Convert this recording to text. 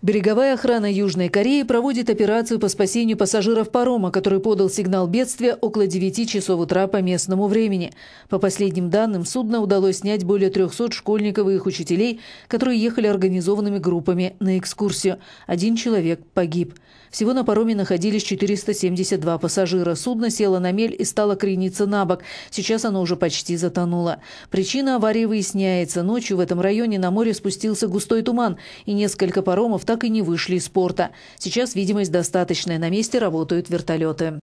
Береговая охрана Южной Кореи проводит операцию по спасению пассажиров парома, который подал сигнал бедствия около 9 часов утра по местному времени. По последним данным, судно удалось снять более 300 школьников и их учителей, которые ехали организованными группами на экскурсию. Один человек погиб. Всего на пароме находились 472 пассажира. Судно село на мель и стало крениться на бок. Сейчас оно уже почти затонуло. Причина аварии выясняется. Ночью в этом районе на море спустился густой туман, и несколько паромов так и не вышли из порта. Сейчас видимость достаточная. На месте работают вертолеты.